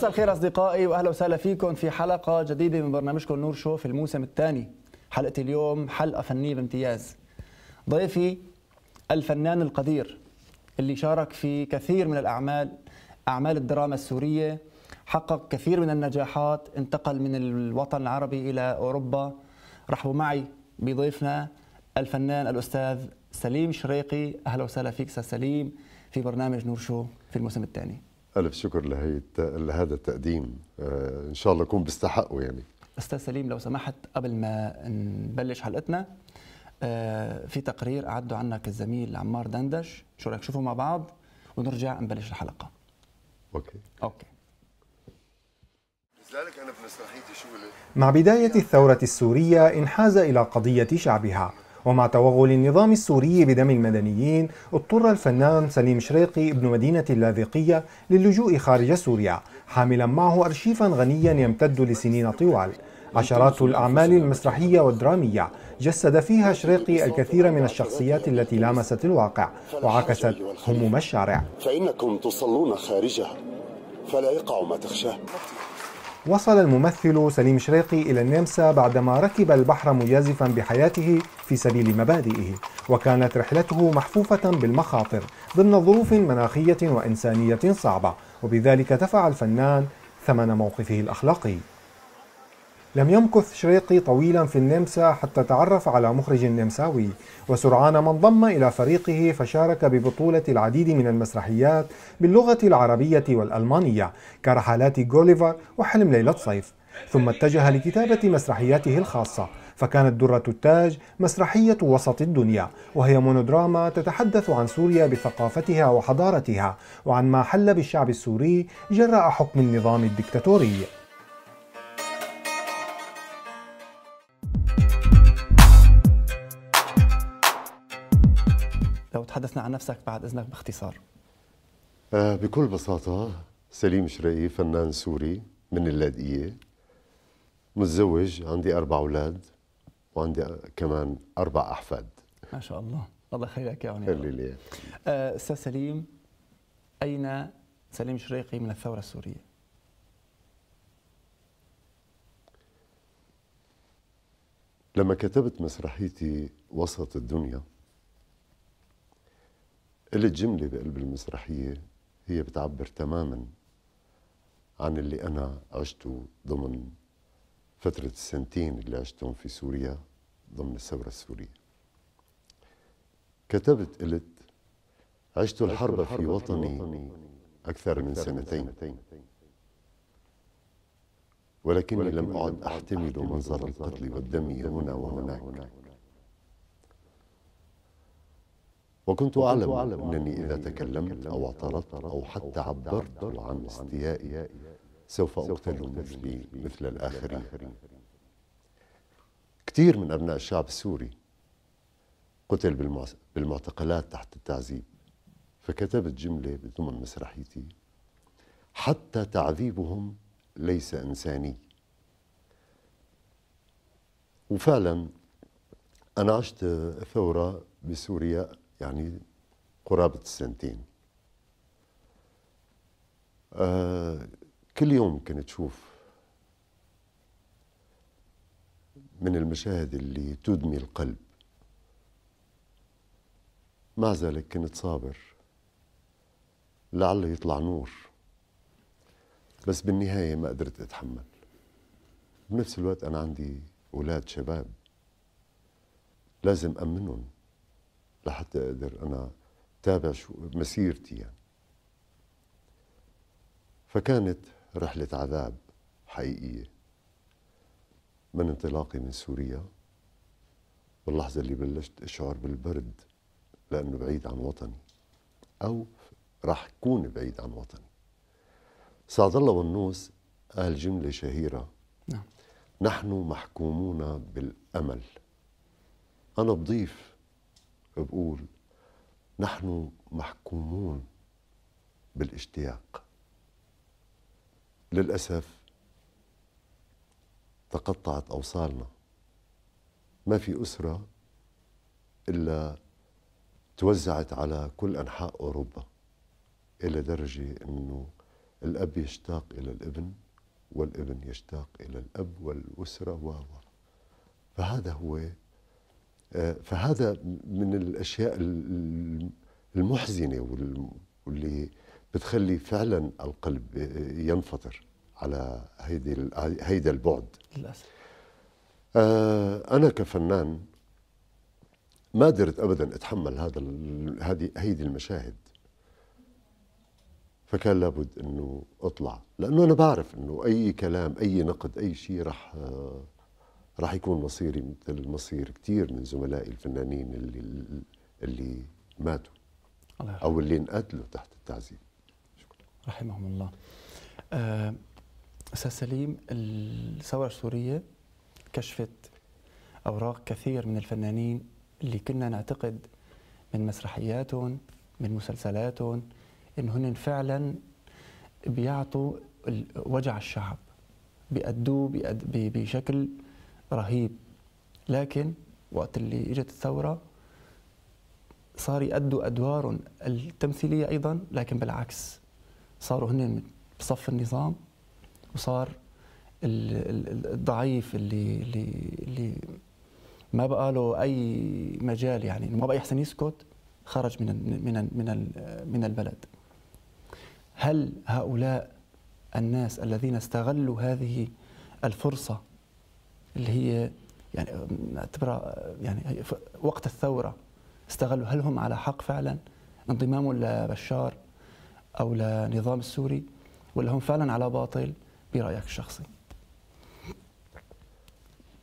مساء الخير اصدقائي واهلا وسهلا فيكم في حلقه جديده من برنامجكم نور شو في الموسم الثاني حلقه اليوم حلقه فنيه بامتياز ضيفي الفنان القدير اللي شارك في كثير من الاعمال اعمال الدراما السوريه حقق كثير من النجاحات انتقل من الوطن العربي الى اوروبا رحبوا معي بضيفنا الفنان الاستاذ سليم شريقي اهلا وسهلا فيك سليم في برنامج نور شو في الموسم الثاني ألف شكر لهي لهذا التقديم آه، إن شاء الله أكون بستحقه يعني أستاذ سليم لو سمحت قبل ما نبلش حلقتنا آه، في تقرير أعده عنك الزميل عمار دندش شو رأيك شوفوا مع بعض ونرجع نبلش الحلقة أوكي أوكي مع بداية الثورة السورية انحاز إلى قضية شعبها ومع توغل النظام السوري بدم المدنيين اضطر الفنان سليم شريقي ابن مدينة اللاذقية للجوء خارج سوريا حاملا معه أرشيفا غنيا يمتد لسنين طوال عشرات الأعمال المسرحية والدرامية جسد فيها شريقي الكثير من الشخصيات التي لامست الواقع وعكست هموم الشارع فإنكم تصلون خارجها فلا يقع ما تخشاه وصل الممثل سليم شريقي إلى النمسا بعدما ركب البحر مجازفا بحياته في سبيل مبادئه وكانت رحلته محفوفة بالمخاطر ضمن ظروف مناخية وإنسانية صعبة وبذلك دفع الفنان ثمن موقفه الأخلاقي لم يمكث شريقي طويلا في النمسا حتى تعرف على مخرج نمساوي وسرعان ما انضم إلى فريقه فشارك ببطولة العديد من المسرحيات باللغة العربية والألمانية كرحلات جوليفر وحلم ليلة صيف ثم اتجه لكتابة مسرحياته الخاصة فكانت درة التاج مسرحية وسط الدنيا وهي مونودراما تتحدث عن سوريا بثقافتها وحضارتها وعن ما حل بالشعب السوري جراء حكم النظام الدكتاتوري تحدثنا عن نفسك بعد إذنك باختصار آه، بكل بساطة سليم شرقي فنان سوري من اللاذقية متزوج عندي أربع أولاد وعندي كمان أربع أحفاد ما شاء الله الله يخليك يا خلي لي آه، أستاذ سليم أين سليم شريقي من الثورة السورية؟ لما كتبت مسرحيتي وسط الدنيا قلت جملة بقلب المسرحية هي بتعبر تماما عن اللي أنا عشته ضمن فترة السنتين اللي عشتهم في سوريا ضمن الثورة السورية كتبت قلت عشت الحرب في وطني أكثر من سنتين ولكني لم أعد أحتمل منظر القتل والدم هنا وهناك وكنت أعلم أنني إذا تكلمت أو اعترضت أو حتى عبرت عن استيائي سوف أقتل مثلي مثل الآخرين كثير من أبناء الشعب السوري قتل بالمعتقلات تحت التعذيب فكتبت جملة بضمن مسرحيتي حتى تعذيبهم ليس إنساني وفعلا أنا عشت ثورة بسوريا يعني قرابة السنتين آه كل يوم كنت تشوف من المشاهد اللي تدمي القلب مع ذلك كنت صابر لعله يطلع نور بس بالنهاية ما قدرت أتحمل بنفس الوقت أنا عندي أولاد شباب لازم أمنهم لحتى اقدر انا تابع شو مسيرتي يعني. فكانت رحلة عذاب حقيقية من انطلاقي من سوريا واللحظة اللي بلشت أشعر بالبرد لأنه بعيد عن وطني أو راح كون بعيد عن وطني سعد الله والنوس قال جملة شهيرة نعم. نحن محكومون بالأمل أنا بضيف بقول نحن محكومون بالاشتياق للأسف تقطعت أوصالنا ما في أسرة إلا توزعت على كل أنحاء أوروبا إلى درجة أنه الأب يشتاق إلى الابن والابن يشتاق إلى الأب والأسرة و فهذا هو آه، فهذا من الاشياء المحزنه واللي بتخلي فعلا القلب آه، ينفطر على هيدي هيدا البعد للاسف آه، انا كفنان ما قدرت ابدا اتحمل هذا هذه هيدي المشاهد فكان لابد انه اطلع لانه انا بعرف انه اي كلام اي نقد اي شيء راح راح يكون مصيري مثل مصير كثير من زملائي الفنانين اللي اللي ماتوا او اللي انقتلوا تحت التعذيب شكرا رحمهم الله آه، استاذ سليم الثوره السوريه كشفت اوراق كثير من الفنانين اللي كنا نعتقد من مسرحياتهم من مسلسلاتهم انهم فعلا بيعطوا وجع الشعب بيأدوه بشكل رهيب لكن وقت اللي اجت الثوره صار يأدوا أدوارهم التمثيلية أيضا لكن بالعكس صاروا هن بصف النظام وصار الضعيف اللي اللي اللي ما بقى له اي مجال يعني ما بقى يحسن يسكت خرج من من من من البلد هل هؤلاء الناس الذين استغلوا هذه الفرصه اللي هي يعني اعتبرها يعني وقت الثوره استغلوا هل هم على حق فعلا انضمامهم لبشار او للنظام السوري ولا هم فعلا على باطل برايك الشخصي؟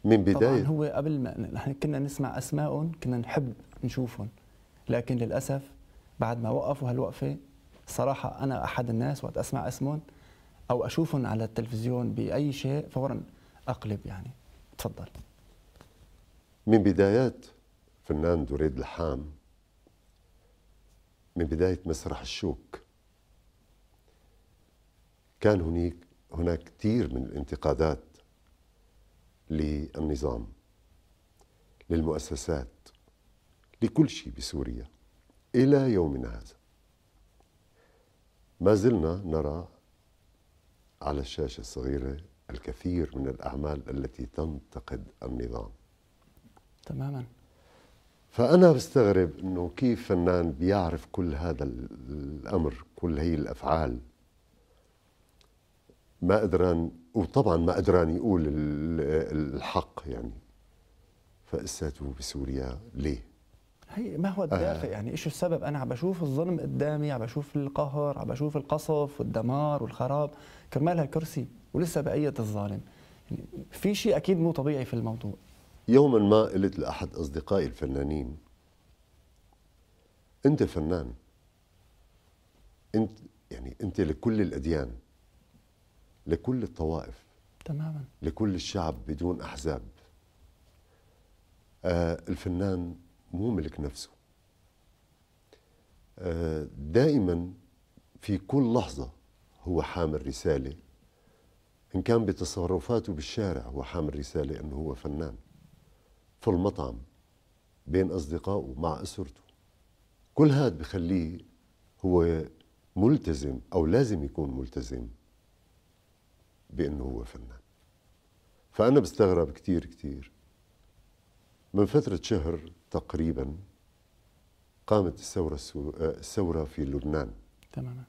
من بدايه طبعا هو قبل ما نحن كنا نسمع اسمائهم كنا نحب نشوفهم لكن للاسف بعد ما وقفوا هالوقفه صراحه انا احد الناس وقت اسمع اسمهم او اشوفهم على التلفزيون باي شيء فورا اقلب يعني تفضل من بدايات فنان دريد الحام من بداية مسرح الشوك كان هناك هناك كثير من الانتقادات للنظام للمؤسسات لكل شيء بسوريا إلى يومنا هذا ما زلنا نرى على الشاشة الصغيرة الكثير من الأعمال التي تنتقد النظام تماما فأنا بستغرب أنه كيف فنان بيعرف كل هذا الأمر كل هي الأفعال ما قدران وطبعا ما قدران يقول الحق يعني فاساته بسوريا ليه؟ هي ما هو الدافع آه. يعني ايش السبب انا عم بشوف الظلم قدامي عم بشوف القهر عم بشوف القصف والدمار والخراب كرمال هالكرسي ولسه بقيه الظالم يعني في شيء اكيد مو طبيعي في الموضوع يوما ما قلت لاحد اصدقائي الفنانين انت فنان انت يعني انت لكل الاديان لكل الطوائف تماما لكل الشعب بدون احزاب آه الفنان مو ملك نفسه آه دائما في كل لحظه هو حامل رساله إن كان بتصرفاته بالشارع وحامل رسالة أنه هو فنان في المطعم بين أصدقائه مع أسرته كل هذا بخليه هو ملتزم أو لازم يكون ملتزم بأنه هو فنان فأنا بستغرب كتير كتير من فترة شهر تقريبا قامت الثورة الثورة في لبنان تماما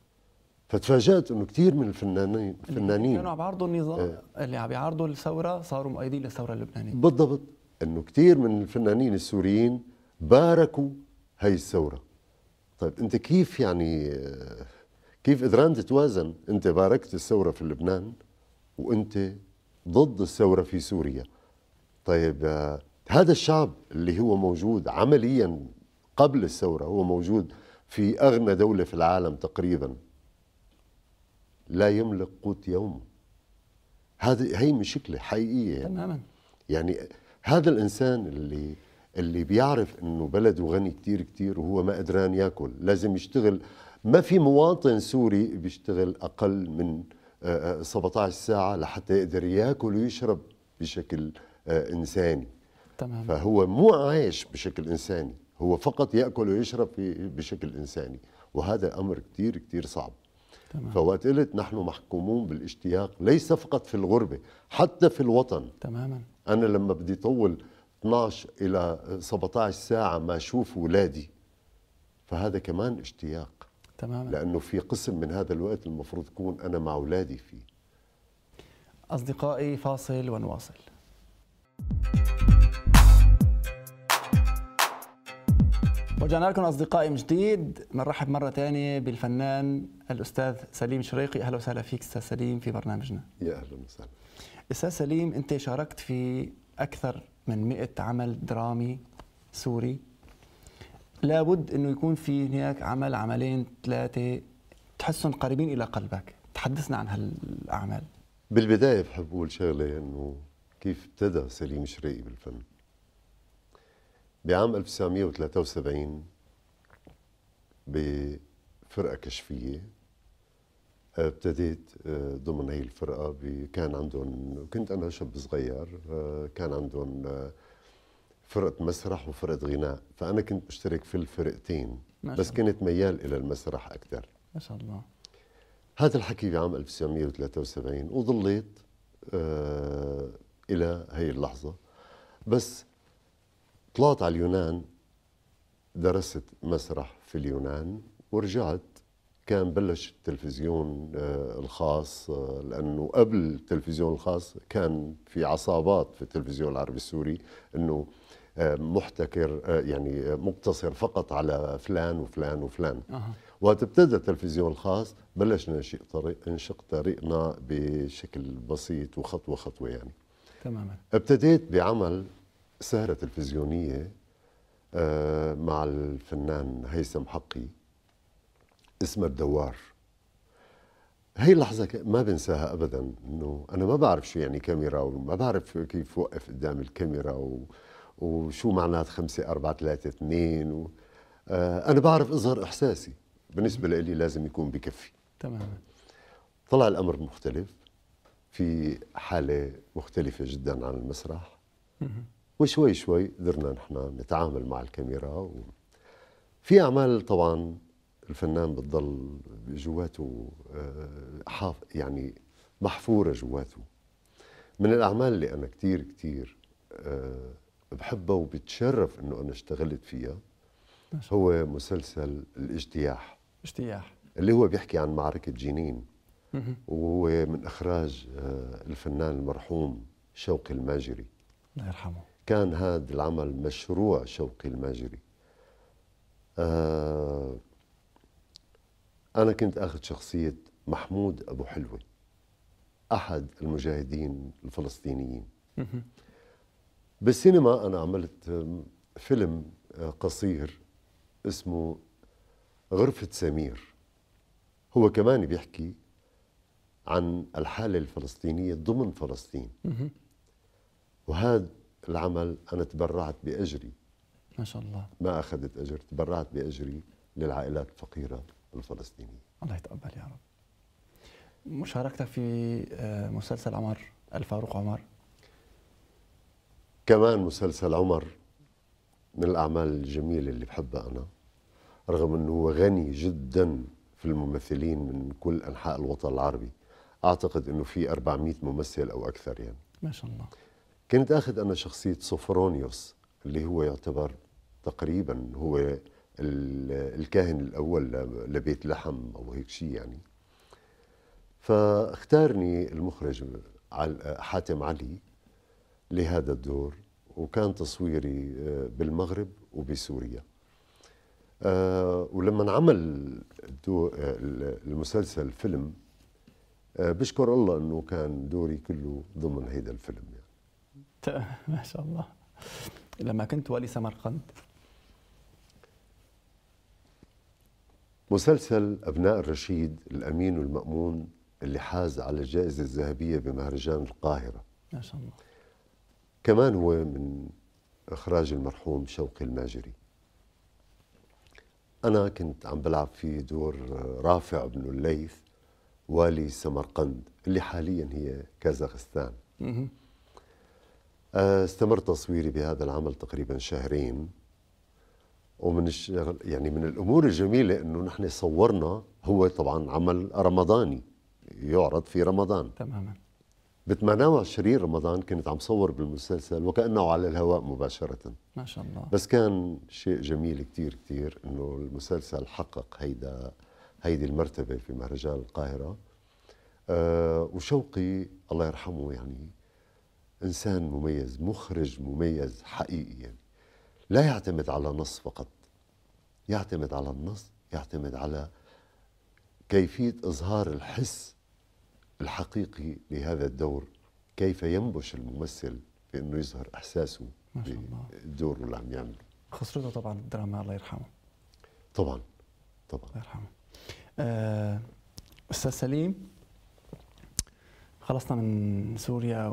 فتفاجات انه كثير من الفنانين الفنانين كانوا عم يعارضوا النظام آه. اللي عم يعارضوا الثوره صاروا مؤيدين للثوره اللبنانيه بالضبط انه كثير من الفنانين السوريين باركوا هي الثوره طيب انت كيف يعني آه، كيف قدران تتوازن انت باركت الثوره في لبنان وانت ضد الثوره في سوريا طيب آه، هذا الشعب اللي هو موجود عمليا قبل الثوره هو موجود في اغنى دوله في العالم تقريبا لا يملك قوت يومه هذه هي مشكله حقيقيه تماما يعني هذا الانسان اللي اللي بيعرف انه بلده غني كتير كتير وهو ما قدران ياكل لازم يشتغل ما في مواطن سوري بيشتغل اقل من 17 آه، آه، ساعه لحتى يقدر ياكل ويشرب بشكل آه، انساني تمام فهو مو عايش بشكل انساني هو فقط ياكل ويشرب بشكل انساني وهذا امر كتير كتير صعب تمام. فوقت قلت نحن محكومون بالاشتياق ليس فقط في الغربة حتى في الوطن تماما أنا لما بدي طول 12 إلى 17 ساعة ما أشوف ولادي فهذا كمان اشتياق تماما لأنه في قسم من هذا الوقت المفروض يكون أنا مع ولادي فيه أصدقائي فاصل ونواصل ورجعنا لكم اصدقائي من جديد بنرحب مره ثانيه بالفنان الاستاذ سليم شريقي اهلا وسهلا فيك استاذ سليم في برنامجنا يا اهلا وسهلا استاذ سليم انت شاركت في اكثر من 100 عمل درامي سوري لابد انه يكون في هناك عمل عملين ثلاثه تحسهم قريبين الى قلبك تحدثنا عن هالاعمال بالبدايه بحب اقول شغله انه كيف ابتدى سليم شريقي بالفن بعام 1973 بفرقة كشفية آه، ابتديت آه، ضمن هي الفرقة كان عندهم كنت أنا شاب صغير آه، كان عندهم فرقة مسرح وفرقة غناء فأنا كنت مشترك في الفرقتين بس كنت ميال إلى المسرح أكثر ما شاء الله هذا الحكي بعام 1973 وظليت آه إلى هي اللحظة بس طلعت على اليونان درست مسرح في اليونان ورجعت كان بلش التلفزيون آه، الخاص آه، لانه قبل التلفزيون الخاص كان في عصابات في التلفزيون العربي السوري انه آه، محتكر يعني مقتصر فقط على فلان وفلان وفلان أه. وقت ابتدى التلفزيون الخاص بلشنا نشق طريق نشق طريقنا بشكل بسيط وخطوه خطوه يعني تماما ابتديت بعمل سهرة تلفزيونية آه، مع الفنان هيثم حقي اسمها الدوار هي اللحظة ما بنساها أبدا إنه أنا ما بعرف شو يعني كاميرا وما بعرف كيف وقف قدام الكاميرا و... وشو معنات خمسة أربعة ثلاثة اثنين و... آه أنا بعرف أظهر إحساسي بالنسبة لي لازم يكون بكفي تماما طلع الأمر مختلف في حالة مختلفة جدا عن المسرح وشوي شوي قدرنا نحن نتعامل مع الكاميرا و... في اعمال طبعا الفنان بتضل جواته آه، حاف يعني محفوره جواته من الاعمال اللي انا كثير كثير آه، بحبها وبتشرف انه انا اشتغلت فيها هو مسلسل الاجتياح اجتياح اللي هو بيحكي عن معركه جنين وهو من اخراج آه، الفنان المرحوم شوقي الماجري الله يرحمه كان هذا العمل مشروع شوقي المجري آه، أنا كنت أخذ شخصية محمود أبو حلوة أحد المجاهدين الفلسطينيين بالسينما أنا عملت فيلم آه، قصير اسمه غرفة سمير هو كمان بيحكي عن الحالة الفلسطينية ضمن فلسطين وهذا العمل أنا تبرعت بأجري ما شاء الله ما أخذت أجر تبرعت بأجري للعائلات الفقيرة الفلسطينية الله يتقبل يا رب مشاركتك في آه، مسلسل عمر الفاروق عمر كمان مسلسل عمر من الأعمال الجميلة اللي بحبها أنا رغم أنه هو غني جدا في الممثلين من كل أنحاء الوطن العربي أعتقد أنه في 400 ممثل أو أكثر يعني ما شاء الله كنت اخذ انا شخصيه سوفرونيوس اللي هو يعتبر تقريبا هو الكاهن الاول لبيت لحم او هيك شيء يعني فاختارني المخرج حاتم علي لهذا الدور وكان تصويري آه، بالمغرب وبسوريا آه، ولما انعمل المسلسل فيلم آه، بشكر الله انه كان دوري كله ضمن هيدا الفيلم ما شاء الله لما كنت والي سمرقند مسلسل أبناء الرشيد الأمين والمأمون اللي حاز على الجائزة الذهبية بمهرجان القاهرة ما شاء الله كمان هو من إخراج المرحوم شوقي الماجري أنا كنت عم بلعب في دور رافع بن الليث والي سمرقند اللي حاليا هي كازاخستان آه، استمر تصويري بهذا العمل تقريبا شهرين ومن الشغل يعني من الامور الجميله انه نحن صورنا هو طبعا عمل رمضاني يعرض في رمضان تماما ب 28 رمضان كنت عم صور بالمسلسل وكانه على الهواء مباشره ما شاء الله بس كان شيء جميل كثير كثير انه المسلسل حقق هيدا هيدي المرتبه في مهرجان القاهره آه وشوقي الله يرحمه يعني إنسان مميز مخرج مميز حقيقي يعني لا يعتمد على نص فقط يعتمد على النص يعتمد على كيفية إظهار الحس الحقيقي لهذا الدور كيف ينبش الممثل بأنه يظهر إحساسه بالدور اللي عم يعمله خسرته طبعا الدراما الله يرحمه طبعا طبعا الله يرحمه أه أستاذ سليم خلصنا من سوريا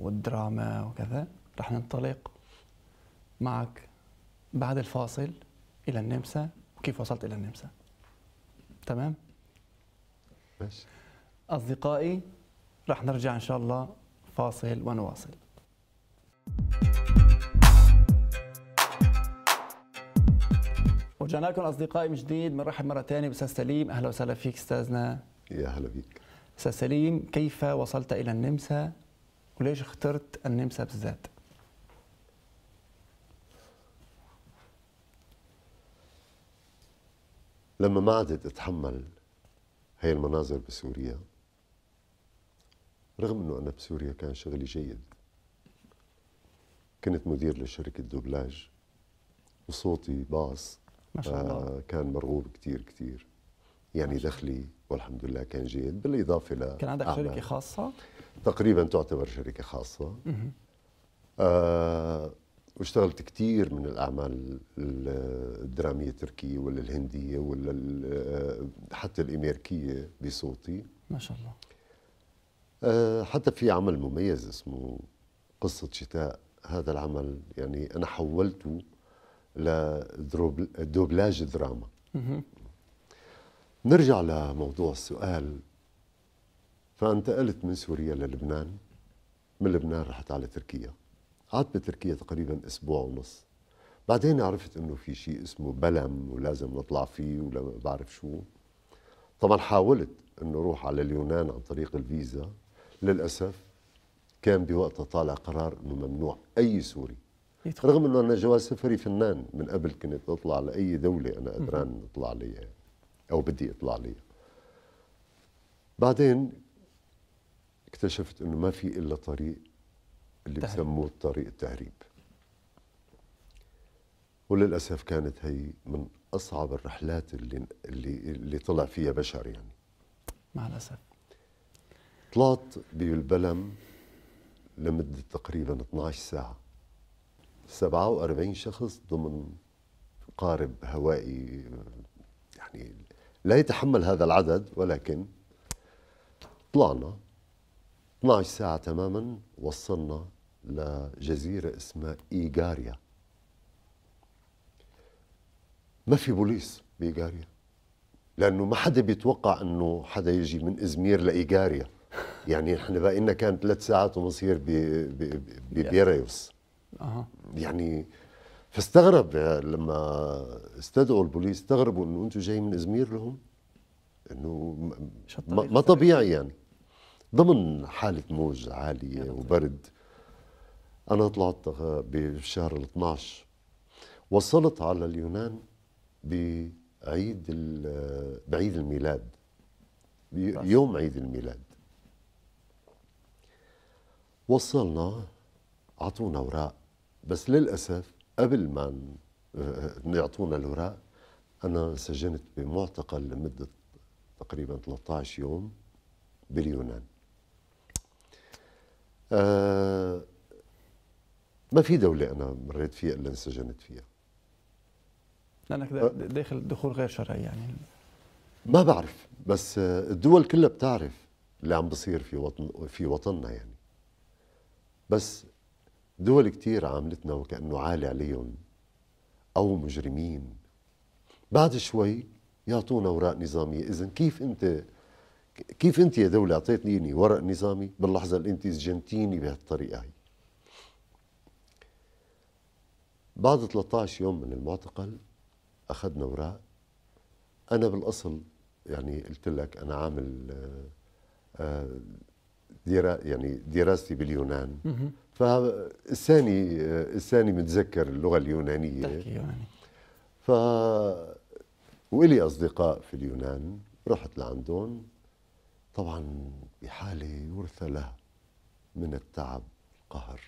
والدراما وكذا رح ننطلق معك بعد الفاصل إلى النمسا وكيف وصلت إلى النمسا تمام؟ بس أصدقائي رح نرجع إن شاء الله فاصل ونواصل ورجعنا لكم أصدقائي من جديد بنرحب مرة ثانية بأستاذ سليم أهلا وسهلا فيك أستاذنا يا هلا بك استاذ سليم كيف وصلت الى النمسا وليش اخترت النمسا بالذات لما ما عدت اتحمل هاي المناظر بسوريا رغم انه انا بسوريا كان شغلي جيد كنت مدير لشركه دوبلاج وصوتي باص ما شاء الله. كان مرغوب كثير كثير يعني دخلي والحمد لله كان جيد بالاضافه ل كان عندك شركه خاصه؟ تقريبا تعتبر شركه خاصه آه واشتغلت كثير من الاعمال الدراميه التركيه ولا الهنديه ولا آه، حتى الامريكيه بصوتي ما شاء الله آه حتى في عمل مميز اسمه قصه شتاء هذا العمل يعني انا حولته لدوبلاج دراما نرجع لموضوع السؤال فانتقلت من سوريا للبنان من لبنان رحت على تركيا قعدت بتركيا تقريبا اسبوع ونص بعدين عرفت انه في شيء اسمه بلم ولازم نطلع فيه ولا بعرف شو طبعا حاولت انه اروح على اليونان عن طريق الفيزا للاسف كان بوقتها طالع قرار انه ممنوع اي سوري يدخل. رغم انه انا جواز سفري فنان من قبل كنت اطلع لاي دوله انا قدران اطلع عليها او بدي اطلع لي بعدين اكتشفت انه ما في الا طريق اللي بسموه طريق التهريب وللاسف كانت هي من اصعب الرحلات اللي اللي اللي طلع فيها بشر يعني مع الاسف طلعت بالبلم لمده تقريبا 12 ساعه 47 شخص ضمن قارب هوائي يعني لا يتحمل هذا العدد ولكن طلعنا 12 ساعة تماما وصلنا لجزيرة اسمها إيجاريا ما في بوليس بإيجاريا لأنه ما حدا بيتوقع أنه حدا يجي من إزمير لإيجاريا يعني احنا بقينا كان ثلاث ساعات ومصير ببيريوس يعني فاستغرب آه، لما استدعوا البوليس استغربوا انه انتم جاي من ازمير لهم انه ما طبيعي يعني ضمن حالة موج عالية وبرد أنا طلعت آه، بشهر ال 12 وصلت على اليونان بعيد آه، بعيد الميلاد يوم عيد الميلاد وصلنا أعطونا أوراق بس للأسف قبل ما آه، يعطونا الوراق انا انسجنت بمعتقل لمده تقريبا 13 يوم باليونان آه ما في دولة أنا مريت فيها إلا انسجنت فيها لأنك أه؟ داخل دخول غير شرعي يعني ما بعرف بس الدول كلها بتعرف اللي عم بصير في وطن في وطننا يعني بس دول كتير عاملتنا وكأنه عالي عليهم أو مجرمين بعد شوي يعطونا اوراق نظاميه اذا كيف انت كيف انت يا دوله اعطيتني ورق نظامي باللحظه اللي انت سجنتيني بهالطريقه هي بعد 13 يوم من المعتقل اخذنا اوراق انا بالاصل يعني قلت لك انا عامل آه، آه، درا يعني دراستي باليونان فالثاني الثاني متذكر اللغه اليونانيه ف والي اصدقاء في اليونان رحت لعندهم طبعا بحاله يرثى لها من التعب القهر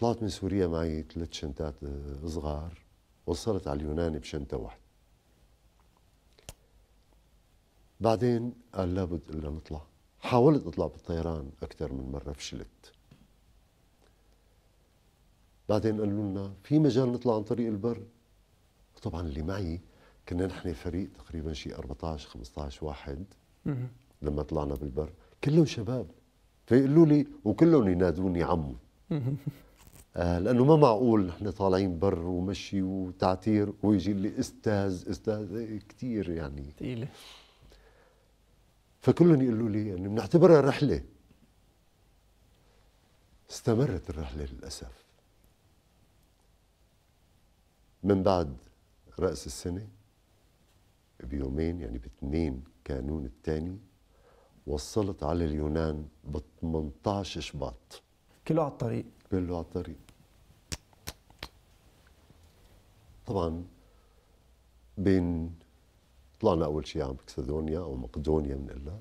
طلعت من سوريا معي ثلاث شنتات آه، صغار وصلت على اليونان بشنطه واحده بعدين قال لابد الا نطلع حاولت اطلع بالطيران اكثر من مره فشلت بعدين قالوا لنا في مجال نطلع عن طريق البر طبعا اللي معي كنا نحن فريق تقريبا شيء 14 15 واحد لما طلعنا بالبر كلهم شباب فيقولوا لي وكلهم ينادوني عمو آه لانه ما معقول نحن طالعين بر ومشي وتعتير ويجي لي استاذ استاذ كثير يعني ثقيله فكلهم يقولوا لي يعني بنعتبرها رحله استمرت الرحله للاسف من بعد راس السنه بيومين يعني ب 2 كانون الثاني وصلت على اليونان ب 18 شباط كله على الطريق كله على الطريق طبعا بين طلعنا اول شيء على مكسدونيا او مقدونيا بنقلها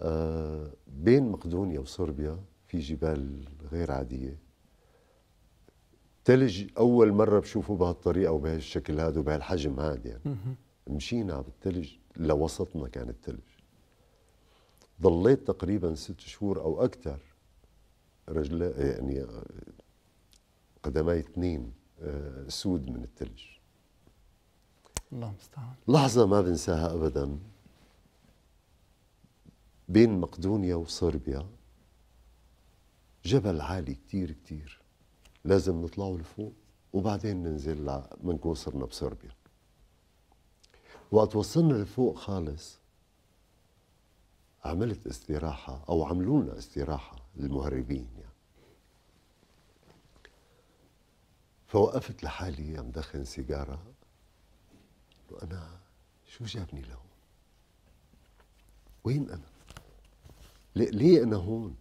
آه بين مقدونيا وصربيا في جبال غير عاديه ثلج اول مره بشوفه بهالطريقه وبهالشكل هذا وبهالحجم هذا يعني مشينا بالثلج لوسطنا كان الثلج ضليت تقريبا ست شهور او اكثر رجلي يعني قدمي اثنين آه، سود من الثلج الله مستعان. لحظة ما بنساها أبدا بين مقدونيا وصربيا جبل عالي كتير كتير لازم نطلعه لفوق وبعدين ننزل ل... صرنا بصربيا وقت وصلنا لفوق خالص عملت استراحة أو عملوا لنا استراحة المهربين يعني فوقفت لحالي عم دخن سيجارة وانا أنا شو جابني لهون وين أنا ليه, ليه أنا هون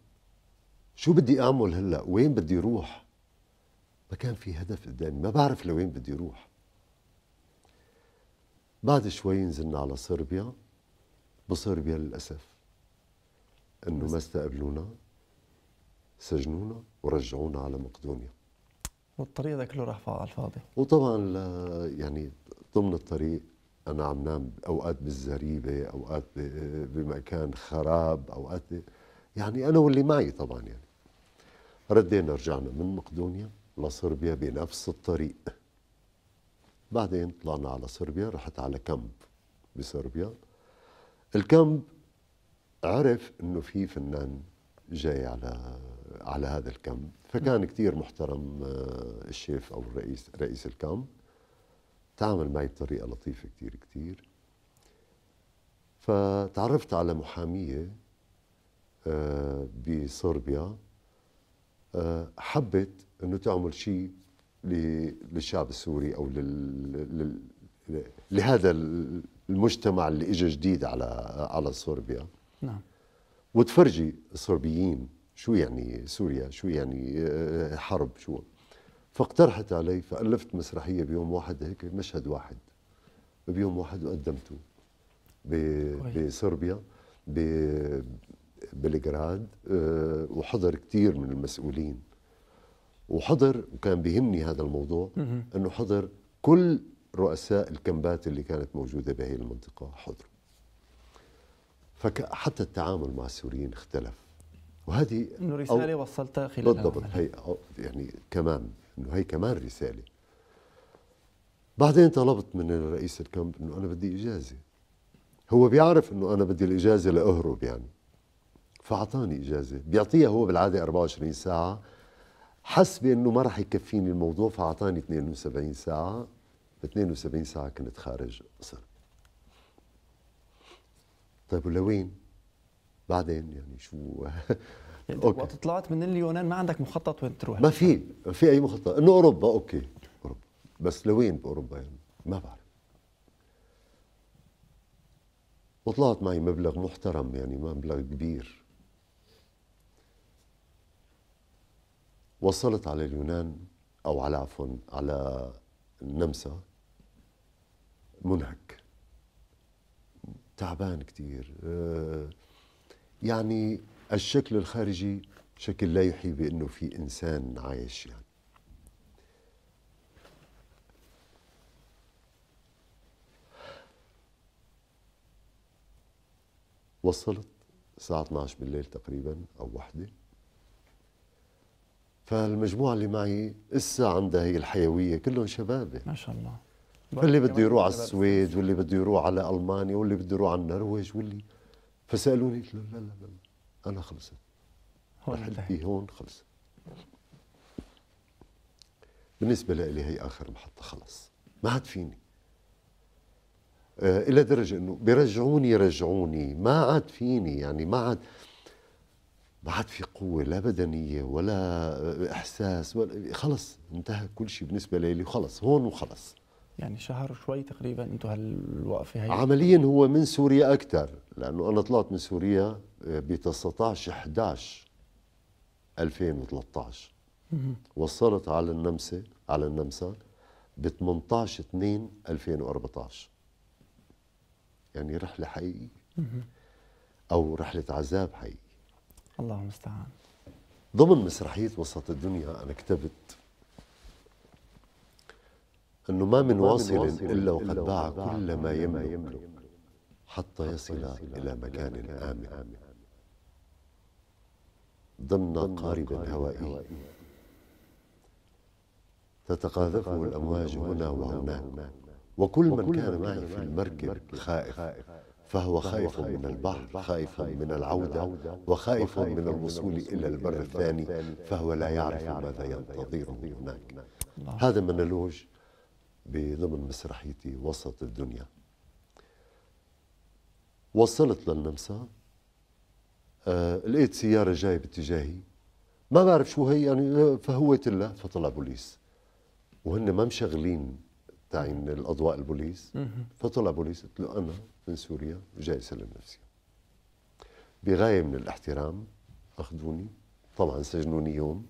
شو بدي أعمل هلأ وين بدي روح ما كان في هدف قدامي ما بعرف لوين بدي روح بعد شوي نزلنا على صربيا بصربيا للأسف أنه ما استقبلونا سجنونا ورجعونا على مقدونيا والطريق هذا كله راح على الفاضي وطبعا يعني ضمن الطريق انا عم نام اوقات بالزريبه اوقات بمكان خراب اوقات يعني انا واللي معي طبعا يعني ردينا رجعنا من مقدونيا لصربيا بنفس الطريق بعدين طلعنا على صربيا رحت على كامب بصربيا الكامب عرف انه في فنان جاي على على هذا الكامب فكان كثير محترم آه، الشيف او الرئيس رئيس الكامب تعامل معي بطريقه لطيفه كثير كثير فتعرفت على محاميه آه، بصربيا آه، حبت انه تعمل شيء للشعب السوري او لل... لهذا المجتمع اللي اجى جديد على على صربيا نعم وتفرجي الصربيين شو يعني سوريا شو يعني آه، حرب شو فاقترحت علي فألفت مسرحية بيوم واحد هيك مشهد واحد بيوم واحد وقدمته بصربيا ببلغراد آه، وحضر كثير من المسؤولين وحضر وكان بيهمني هذا الموضوع انه حضر كل رؤساء الكمبات اللي كانت موجوده بهي المنطقه حضروا فحتى التعامل مع السوريين اختلف وهذه انه رساله وصلتها خلال بالضبط هي يعني كمان انه هي كمان رساله بعدين طلبت من رئيس الكامب انه انا بدي اجازه هو بيعرف انه انا بدي الاجازه لاهرب يعني فاعطاني اجازه بيعطيها هو بالعاده 24 ساعه حس بانه ما راح يكفيني الموضوع فاعطاني 72 ساعه ب 72 ساعه كنت خارج مصر طيب ولوين بعدين يعني شو يعني أوكي. وقت طلعت من اليونان ما عندك مخطط وين تروح ما في في اي مخطط انه اوروبا اوكي اوروبا بس لوين باوروبا يعني ما بعرف وطلعت معي مبلغ محترم يعني مبلغ كبير وصلت على اليونان او على عفوا على النمسا منهك تعبان كثير آه، يعني الشكل الخارجي شكل لا يحيي بأنه في إنسان عايش يعني وصلت الساعة 12 بالليل تقريبا أو واحدة فالمجموعة اللي معي إسا عندها هي الحيوية كلهم شباب ما شاء الله فاللي بده يروح على السويد واللي بده يروح على ألمانيا واللي بده يروح على النرويج واللي فسألوني قلت لا لا, لا. انا خلصت رحلتي هون خلصت بالنسبة لي هي آخر محطة خلص ما عاد فيني آه إلى درجة إنه بيرجعوني رجعوني ما عاد فيني يعني ما عاد ما عاد في قوة لا بدنية ولا آه، إحساس ولا خلص انتهى كل شيء بالنسبة لي وخلص هون وخلص يعني شهر شوي تقريبا انتم هالوقفه هي عمليا هو من سوريا اكثر لانه انا طلعت من سوريا ب 19 11 2013 وصلت على النمسا على النمسا ب 18 2 2014 يعني رحله حقيقيه او رحله عذاب حقيقي الله المستعان ضمن مسرحيه وسط الدنيا انا كتبت أنه ما من واصل إلا وقد باع كل ما يملك حتى يصل إلى مكان آمن ضمن قارب هوائي تتقاذفه الأمواج هنا وهناك وكل من كان معي في المركب خائف فهو خائف من البحر خائف من العودة وخائف من الوصول إلى البر الثاني فهو لا يعرف ماذا ينتظره هناك هذا من نعم. اللوج بضمن مسرحيتي وسط الدنيا وصلت للنمسا آه لقيت سيارة جاية باتجاهي ما بعرف شو هي يعني آه، فهويت الله فطلع بوليس وهن ما مشغلين تاعين الاضواء البوليس فطلع بوليس قلت له انا من سوريا وجاي اسلم نفسي بغايه من الاحترام اخذوني طبعا سجنوني يوم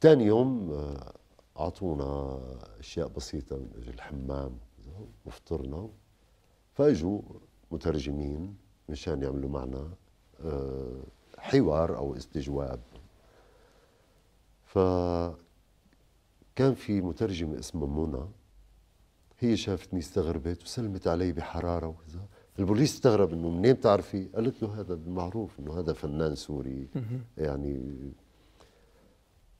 ثاني يوم آه اعطونا اشياء بسيطه من اجل الحمام وفطرنا فاجوا مترجمين مشان يعملوا معنا آه، حوار او استجواب فكان في مترجمة اسمها منى هي شافتني استغربت وسلمت علي بحرارة وكذا البوليس استغرب انه منين بتعرفي؟ قالت له هذا معروف انه هذا فنان سوري يعني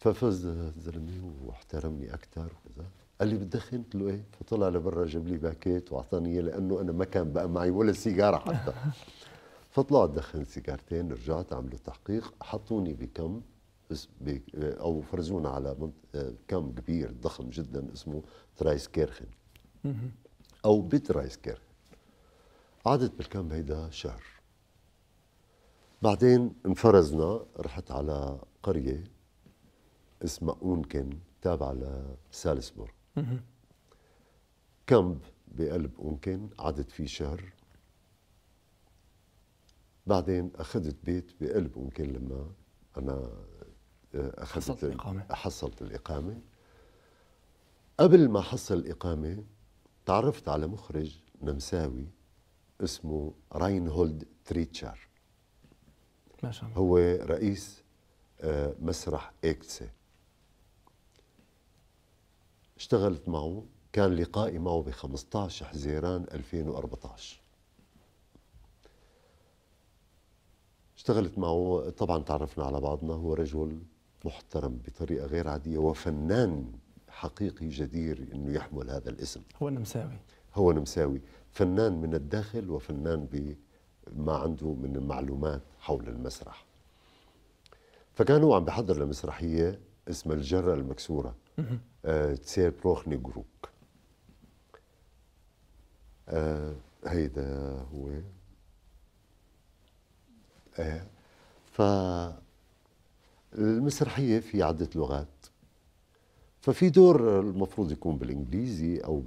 ففز الزلمه واحترمني اكثر وكذا قال لي بتدخن قلت له ايه فطلع لبرا جاب لي باكيت واعطاني اياه لانه انا ما كان بقى معي ولا سيجاره حتى فطلعت دخنت سيجارتين رجعت عملوا تحقيق حطوني بكم او فرزونا على كم كبير ضخم جدا اسمه ترايس كيرخن او بترايس كيرخن قعدت بالكم هيدا شهر بعدين انفرزنا رحت على قريه اسمها اونكن تابع لسالسبورغ كامب بقلب اونكن قعدت فيه شهر بعدين اخذت بيت بقلب اونكن لما انا آه، اخذت حصلت الاقامه حصلت الاقامه قبل ما حصل الاقامه تعرفت على مخرج نمساوي اسمه راينهولد تريتشار ما شاء الله هو رئيس آه، مسرح اكسي اشتغلت معه كان لقائي معه ب 15 حزيران 2014 اشتغلت معه طبعا تعرفنا على بعضنا هو رجل محترم بطريقه غير عاديه وفنان حقيقي جدير انه يحمل هذا الاسم هو نمساوي هو نمساوي فنان من الداخل وفنان بما عنده من المعلومات حول المسرح فكان هو عم بحضر لمسرحيه اسمها الجره المكسوره تسير بروخ نجروك آه هيدا هو آه ف المسرحيه في عده لغات ففي دور المفروض يكون بالانجليزي او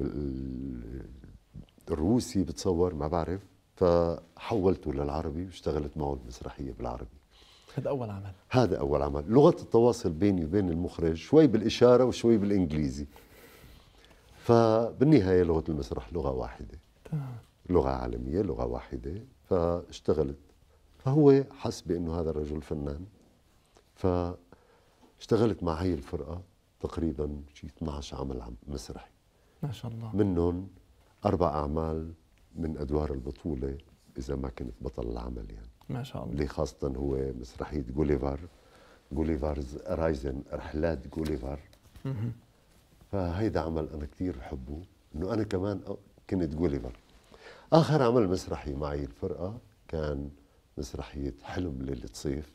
بالروسي بتصور ما بعرف فحولته للعربي واشتغلت معه المسرحيه بالعربي هذا أول عمل هذا أول عمل لغة التواصل بيني وبين المخرج شوي بالإشارة وشوي بالإنجليزي فبالنهاية لغة المسرح لغة واحدة تمام لغة عالمية لغة واحدة فاشتغلت فهو حس بأنه هذا الرجل فنان فاشتغلت مع هاي الفرقة تقريبا شي 12 عمل مسرحي ما شاء الله منهم أربع أعمال من أدوار البطولة إذا ما كنت بطل العمل يعني ما شاء الله اللي خاصة هو مسرحية جوليفر جوليفرز رايزن رحلات جوليفر فهيدا عمل أنا كثير بحبه إنه أنا كمان كنت جوليفر آخر عمل مسرحي معي الفرقة كان مسرحية حلم ليلة صيف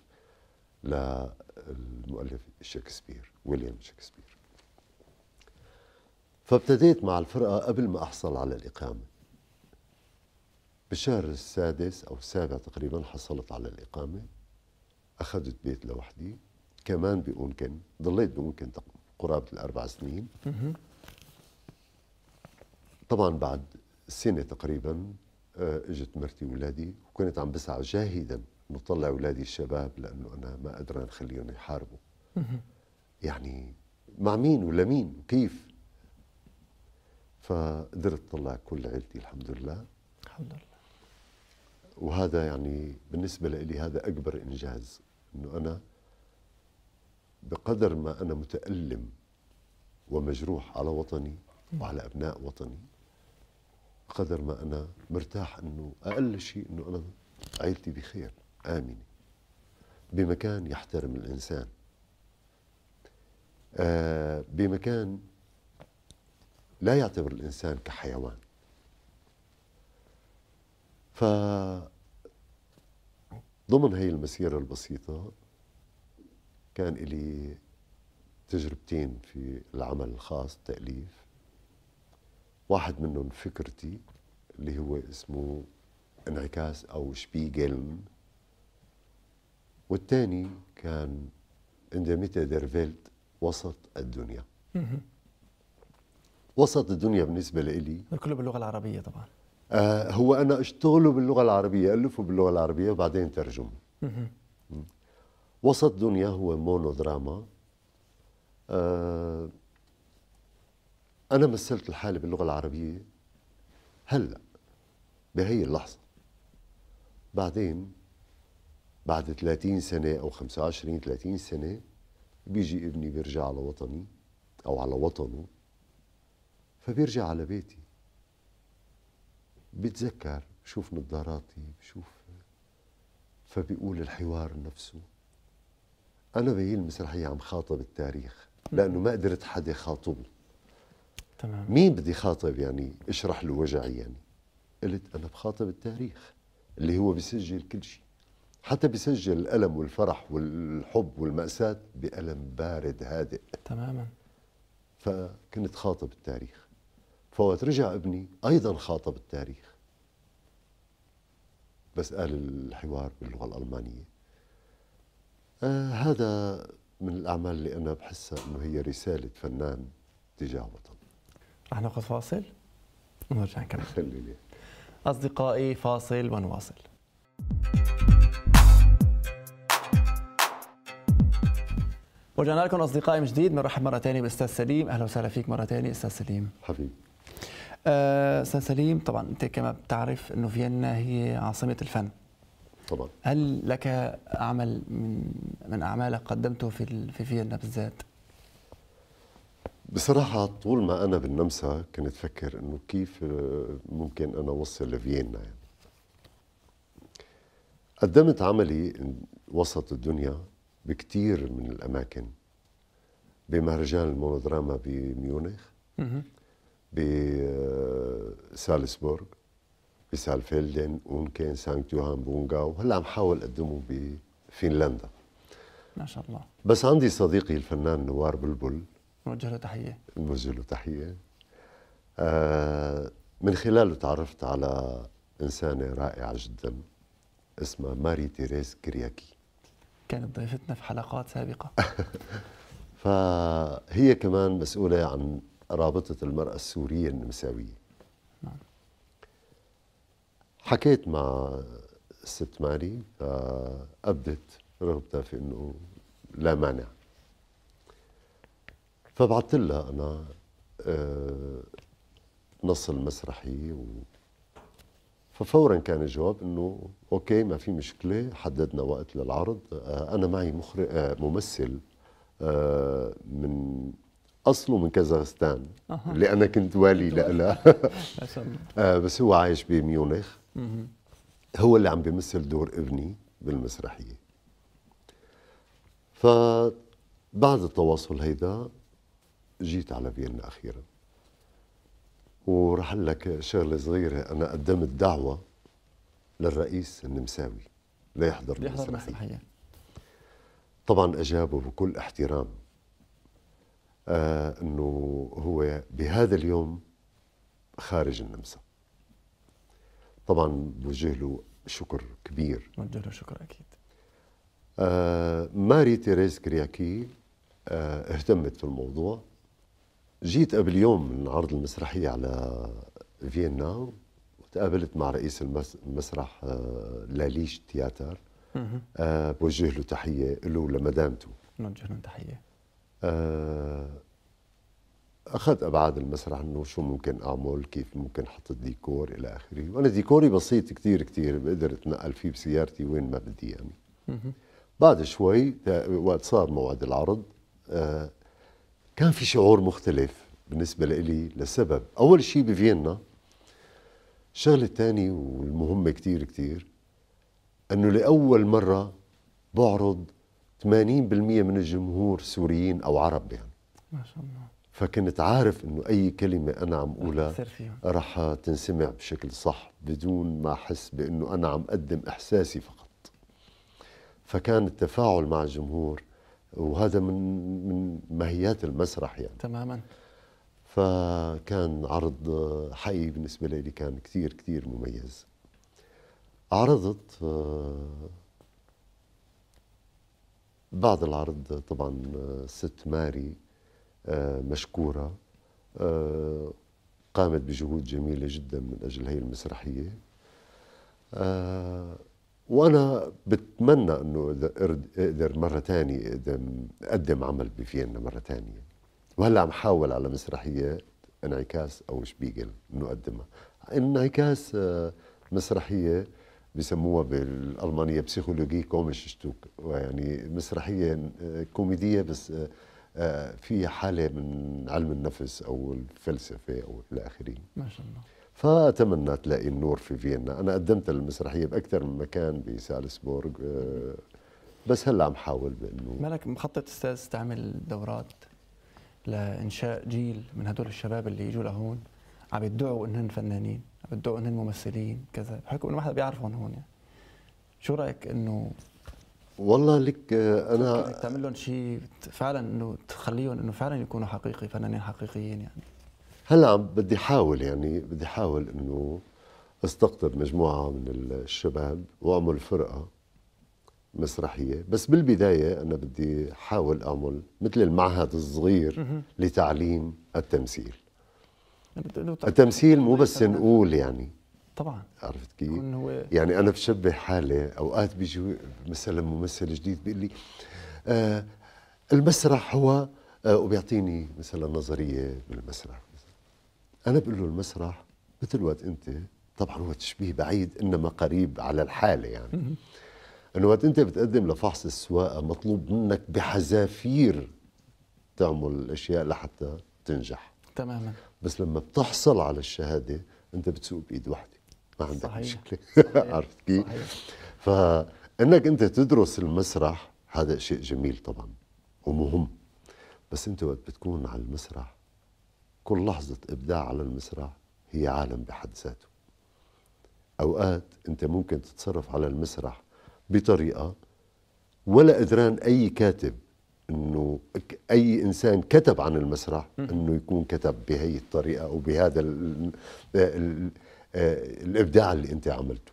للمؤلف شكسبير ويليام شكسبير فابتديت مع الفرقة قبل ما أحصل على الإقامة بالشهر السادس أو السابع تقريبا حصلت على الإقامة أخذت بيت لوحدي كمان بأمكن ضليت بأمكن قرابة الأربع سنين طبعا بعد سنة تقريبا آه، اجت مرتي واولادي وكنت عم بسعى جاهدا انه طلع اولادي الشباب لانه انا ما قدران نخليهم يحاربوا يعني مع مين ولمين وكيف فقدرت طلع كل عيلتي الحمد لله الحمد لله وهذا يعني بالنسبة لي هذا أكبر إنجاز أنه أنا بقدر ما أنا متألم ومجروح على وطني وعلى أبناء وطني قدر ما أنا مرتاح أنه أقل شيء أنه أنا عائلتي بخير آمنة بمكان يحترم الإنسان آه بمكان لا يعتبر الإنسان كحيوان ف ضمن هي المسيرة البسيطة كان لي تجربتين في العمل الخاص التأليف واحد منهم فكرتي اللي هو اسمه انعكاس أو شبيجلن والثاني كان انديميتا ديرفيلت وسط الدنيا وسط الدنيا بالنسبة لإلي كله باللغة العربية طبعا آه، هو انا اشتغله باللغه العربيه الفه باللغه العربيه وبعدين ترجمه وسط دنيا هو مونودراما آه انا مثلت الحاله باللغه العربيه هلا بهي اللحظه بعدين بعد 30 سنه او 25 30 سنه بيجي ابني بيرجع على وطني او على وطنه فبيرجع على بيتي بتذكر بشوف نظاراتي بشوف فبيقول الحوار نفسه انا بهي المسرحيه عم خاطب التاريخ لانه ما قدرت حدا يخاطبني تمام مين بدي خاطب يعني اشرح له وجعي يعني قلت انا بخاطب التاريخ اللي هو بيسجل كل شيء حتى بيسجل الالم والفرح والحب والماساه بألم بارد هادئ تماما فكنت خاطب التاريخ فوقت رجع ابني ايضا خاطب التاريخ بس قال الحوار باللغه الالمانيه آه هذا من الاعمال اللي انا بحسها انه هي رساله فنان تجاه وطن رح ناخذ فاصل ونرجع نكمل خليني اصدقائي فاصل ونواصل ورجعنا لكم اصدقائي من جديد بنرحب مره ثانيه باستاذ سليم اهلا وسهلا فيك مره ثانيه استاذ سليم حبيبي آه، استاذ سليم طبعا انت كما بتعرف انه فيينا هي عاصمه الفن طبعا هل لك عمل من من اعمالك قدمته في في فيينا بالذات بصراحة طول ما أنا بالنمسا كنت أفكر إنه كيف آه، ممكن أنا أوصل لفيينا يعني. قدمت عملي وسط الدنيا بكثير من الأماكن بمهرجان المونودراما بميونخ بسالسبورغ بسالفيلدن وممكن سانكت يوهان بونغا وهلا عم حاول اقدمه بفنلندا ما شاء الله بس عندي صديقي الفنان نوار بلبل نوجه له تحيه نوجه له تحيه آه من خلاله تعرفت على انسانه رائعه جدا اسمها ماري تيريز كرياكي كانت ضيفتنا في حلقات سابقه فهي كمان مسؤوله عن رابطة المرأة السورية النمساوية حكيت مع الست ماري فأبدت رغبتها في أنه لا مانع فبعثت لها أنا نص المسرحي و ففورا كان الجواب انه اوكي ما في مشكله حددنا وقت للعرض انا معي مخرج ممثل من اصله من كازاخستان أه. اللي انا كنت والي لها لا آه، بس هو عايش بميونخ هو اللي عم بيمثل دور ابني بالمسرحيه فبعد التواصل هيدا جيت على فيينا اخيرا ورح لك شغله صغيره انا قدمت دعوه للرئيس النمساوي ليحضر المسرحيه طبعا اجابه بكل احترام آه، انه هو بهذا اليوم خارج النمسا طبعا بوجه له شكر كبير بوجه له شكر اكيد آه، ماري تيريز كرياكي آه، اهتمت في الموضوع جيت قبل يوم من عرض المسرحيه على فيينا وتقابلت مع رئيس المسرح لاليش تياتر بوجه له تحيه له ولمدامته نوجه لهم تحيه آه، اخذت ابعاد المسرح انه شو ممكن اعمل كيف ممكن احط الديكور الى اخره وانا ديكوري بسيط كثير كثير بقدر اتنقل فيه بسيارتي وين ما بدي يعني بعد شوي وقت صار موعد العرض آه، كان في شعور مختلف بالنسبه لإلي لسبب اول شيء بفيينا الشغله الثانيه والمهمه كثير كثير انه لاول مره بعرض 80% من الجمهور سوريين او عرب يعني ما شاء الله فكنت عارف انه اي كلمه انا عم اقولها راح تنسمع بشكل صح بدون ما احس بانه انا عم اقدم احساسي فقط فكان التفاعل مع الجمهور وهذا من من ماهيات المسرح يعني تماما فكان عرض حقيقي بالنسبه لي كان كثير كثير مميز عرضت آه، بعد العرض طبعا آه، ست ماري آه، مشكورة آه، قامت بجهود جميلة جدا من أجل هي المسرحية وأنا بتمنى أنه أقدر مرة تانية أقدم, أقدم عمل بفيينا مرة تانية وهلأ عم حاول على مسرحية انعكاس أو شبيجل أنه أقدمها انعكاس مسرحية بسموها بالالمانيه بسيكولوجي كوميش شتوك يعني مسرحيه آه، كوميديه بس آه، آه، فيها حاله من علم النفس او الفلسفه او الى اخره ما شاء الله فاتمنى تلاقي النور في فيينا انا قدمت المسرحيه باكثر من مكان بسالسبورغ بس هلا عم حاول بانه مالك مخطط استاذ تعمل دورات لانشاء جيل من هدول الشباب اللي يجوا لهون عم يدعوا انهم فنانين الدقن ممثلين كذا بحكم انه ما حدا بيعرفهم هون يعني شو رايك انه والله لك آه، انا تعمل لهم شيء فعلا انه تخليهم انه فعلا يكونوا حقيقي فنانين حقيقيين يعني هلا بدي احاول يعني بدي احاول انه استقطب مجموعه من الشباب واعمل فرقه مسرحيه بس بالبدايه انا بدي احاول اعمل مثل المعهد الصغير لتعليم التمثيل التمثيل مو بس نقول يعني طبعا عرفت كيف؟ هو يعني انا بشبه حالي اوقات بيجي مثلا ممثل جديد بيقول لي آه المسرح هو آه وبيعطيني مثلا نظريه بالمسرح انا بقول له المسرح مثل وقت انت طبعا هو تشبيه بعيد انما قريب على الحاله يعني انه وقت انت بتقدم لفحص السواقه مطلوب منك بحذافير تعمل الاشياء لحتى تنجح تماما بس لما بتحصل على الشهاده انت بتسوق بايد واحده ما عندك صحيح. مشكله صحيح. عرفت كيف؟ فانك انت تدرس المسرح هذا شيء جميل طبعا ومهم بس انت وقت بتكون على المسرح كل لحظه ابداع على المسرح هي عالم بحد ذاته اوقات انت ممكن تتصرف على المسرح بطريقه ولا قدران اي كاتب انه اي انسان كتب عن المسرح انه يكون كتب بهي الطريقه او بهذا الـ الـ آه، الابداع اللي انت عملته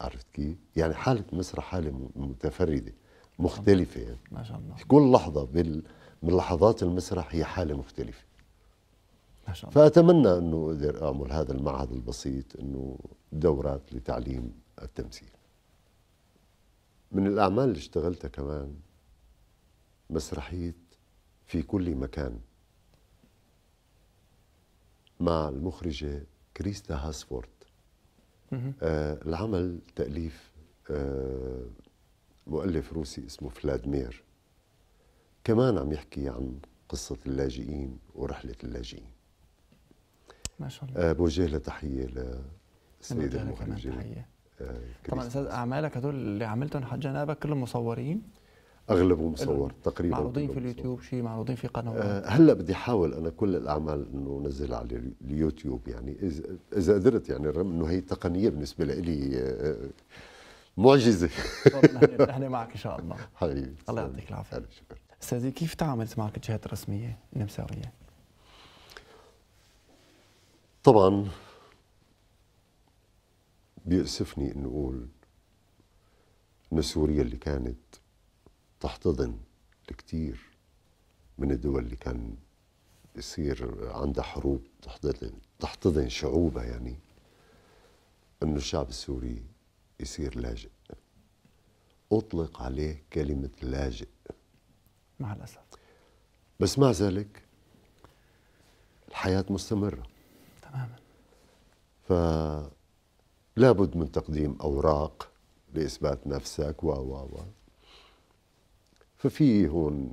عرفت كيف؟ يعني حاله مسرح حاله متفرده مختلفه يعني. ما شاء الله كل لحظه بال من لحظات المسرح هي حاله مختلفه ما شاء الله فاتمنى انه اقدر اعمل هذا المعهد البسيط انه دورات لتعليم التمثيل من الاعمال اللي اشتغلتها كمان مسرحية في كل مكان مع المخرجة كريستا هاسفورد آه العمل تأليف آه مؤلف روسي اسمه فلادمير كمان عم يحكي عن قصة اللاجئين ورحلة اللاجئين ما شاء الله آه بوجه له تحية للسيدة المخرجة آه طبعا استاذ اعمالك هدول اللي عملتهم حاج نابك كلهم مصورين اغلبه مصور تقريبا معروضين في اليوتيوب شيء معروضين في قنوات أه هلا بدي احاول انا كل الاعمال انه انزلها على اليوتيوب يعني اذا قدرت يعني رغم انه هي تقنيه بالنسبه لي آه، آه، معجزه نحن معك ان شاء الله حبيبي الله يعطيك العافيه شكرا استاذي كيف تعاملت معك الجهات الرسميه النمساويه؟ طبعا بيأسفني انه اقول ان سوريا اللي كانت تحتضن الكثير من الدول اللي كان يصير عندها حروب تحتضن تحتضن شعوبها يعني انه الشعب السوري يصير لاجئ اطلق عليه كلمه لاجئ مع الاسف بس مع ذلك الحياه مستمره تماما ف لابد من تقديم اوراق لاثبات نفسك و و و ففي هون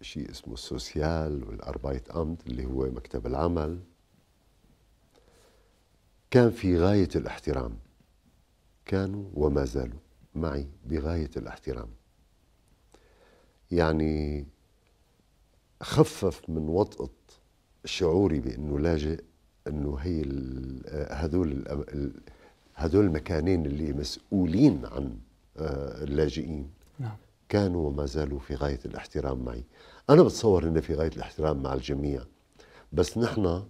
شيء اسمه السوسيال والاربايت امت اللي هو مكتب العمل كان في غايه الاحترام كانوا وما زالوا معي بغايه الاحترام يعني خفف من وطأة شعوري بانه لاجئ انه هي هذول هذول المكانين اللي مسؤولين عن آه، اللاجئين نعم. كانوا وما زالوا في غاية الاحترام معي أنا بتصور أنه في غاية الاحترام مع الجميع بس نحن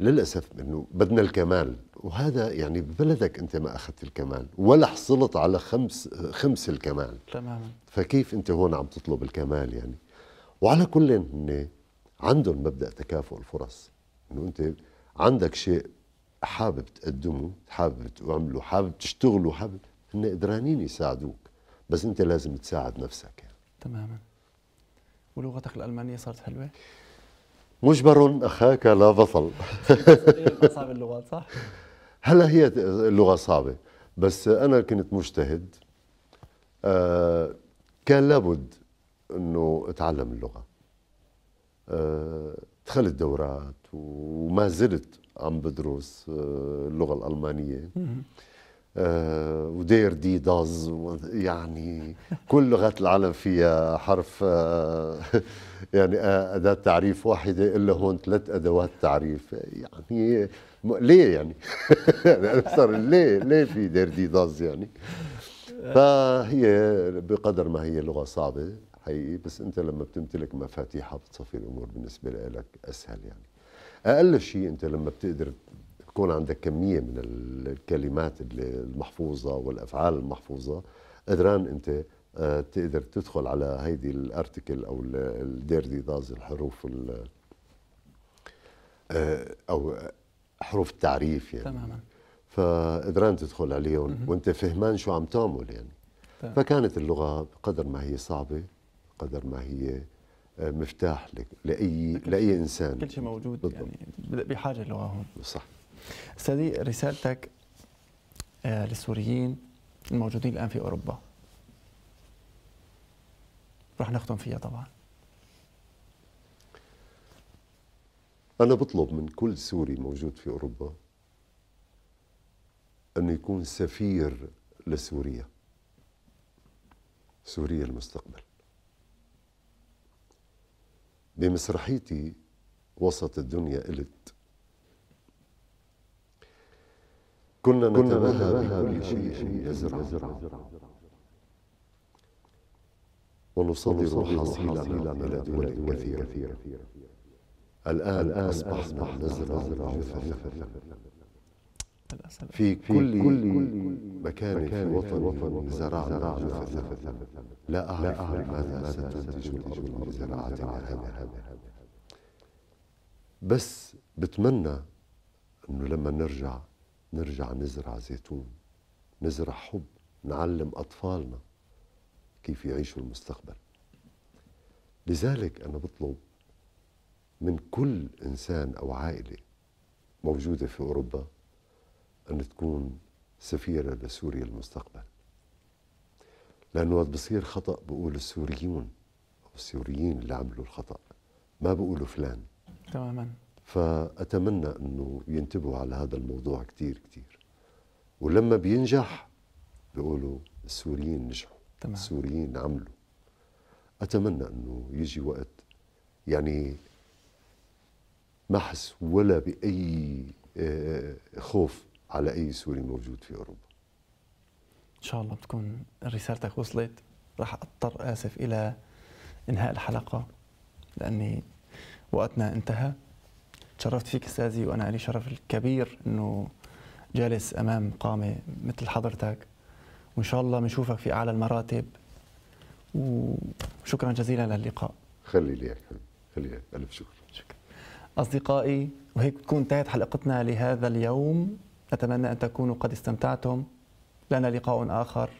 للأسف أنه بدنا الكمال وهذا يعني ببلدك أنت ما أخذت الكمال ولا حصلت على خمس, خمس الكمال تماما فكيف أنت هون عم تطلب الكمال يعني وعلى كل هن عندهم مبدأ تكافؤ الفرص أنه أنت عندك شيء حابب تقدمه حابب تعمله حابب تشتغله حابب هن قدرانين يساعدوك بس انت لازم تساعد نفسك يعني. تماما ولغتك الالمانيه صارت حلوه مجبر اخاك لا بطل اصعب اللغات صح هلا هي اللغه صعبه بس انا كنت مجتهد آه كان لابد انه اتعلم اللغه آه دخلت دورات وما زلت عم بدرس آه، اللغه الالمانيه آه، ودير دي داز يعني كل لغات العالم فيها حرف آه، يعني آه، أداة تعريف واحدة إلا هون ثلاث أدوات تعريف يعني ليه يعني؟, يعني صار ليه ليه في دير دي داز يعني فهي بقدر ما هي لغة صعبة حقيقي بس أنت لما بتمتلك مفاتيحها بتصفي الأمور بالنسبة لك أسهل يعني أقل شيء أنت لما بتقدر تكون عندك كميه من الكلمات المحفوظه والافعال المحفوظه قدران انت آه، تقدر تدخل على هيدي الارتكل او داز الحروف آه، او حروف التعريف يعني تماما فقدران تدخل عليهم وانت فهمان شو عم تعمل يعني فكانت اللغه بقدر ما هي صعبه قدر ما هي آه، مفتاح لاي لاي انسان كل شيء موجود بالضبط. يعني بحاجه لغه هون صح استاذي رسالتك آه، للسوريين الموجودين الان في اوروبا رح نختم فيها طبعا انا بطلب من كل سوري موجود في اوروبا ان يكون سفير لسوريا سوريا المستقبل بمسرحيتي وسط الدنيا قلت كنا نتباهى بكل شيء يزرع ونصدر حصيلة على الأموال كثيرة الآن أصبحنا نزرع جثثا في كل, كل مكان في وطن زرعنا جثثا لا أعرف ماذا ستنتج الأرض بزراعتنا هذا بس بتمنى أنه لما نرجع نرجع نزرع زيتون نزرع حب نعلم أطفالنا كيف يعيشوا المستقبل لذلك أنا بطلب من كل إنسان أو عائلة موجودة في أوروبا أن تكون سفيرة لسوريا المستقبل لأنه وقت بصير خطأ بقول السوريون أو السوريين اللي عملوا الخطأ ما بقولوا فلان تماما فأتمنى أنه ينتبهوا على هذا الموضوع كتير كتير ولما بينجح بيقولوا السوريين نجحوا تمام. السوريين عملوا أتمنى أنه يجي وقت يعني ما أحس ولا بأي آه، آه، خوف على أي سوري موجود في أوروبا إن شاء الله بتكون رسالتك وصلت راح أضطر آسف إلى إنهاء الحلقة لأني وقتنا انتهى تشرفت فيك استاذي وانا لي شرف الكبير انه جالس امام قامه مثل حضرتك وان شاء الله بنشوفك في اعلى المراتب وشكرا جزيلا للقاء خلي لي خلي الف شكر شكرا اصدقائي وهيك تكون انتهت حلقتنا لهذا اليوم اتمنى ان تكونوا قد استمتعتم لنا لقاء اخر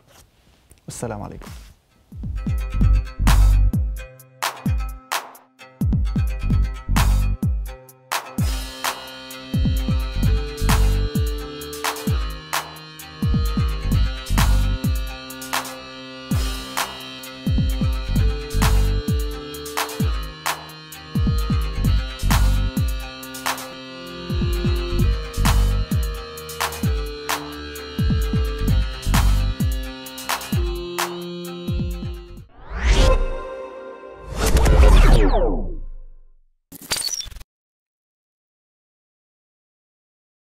والسلام عليكم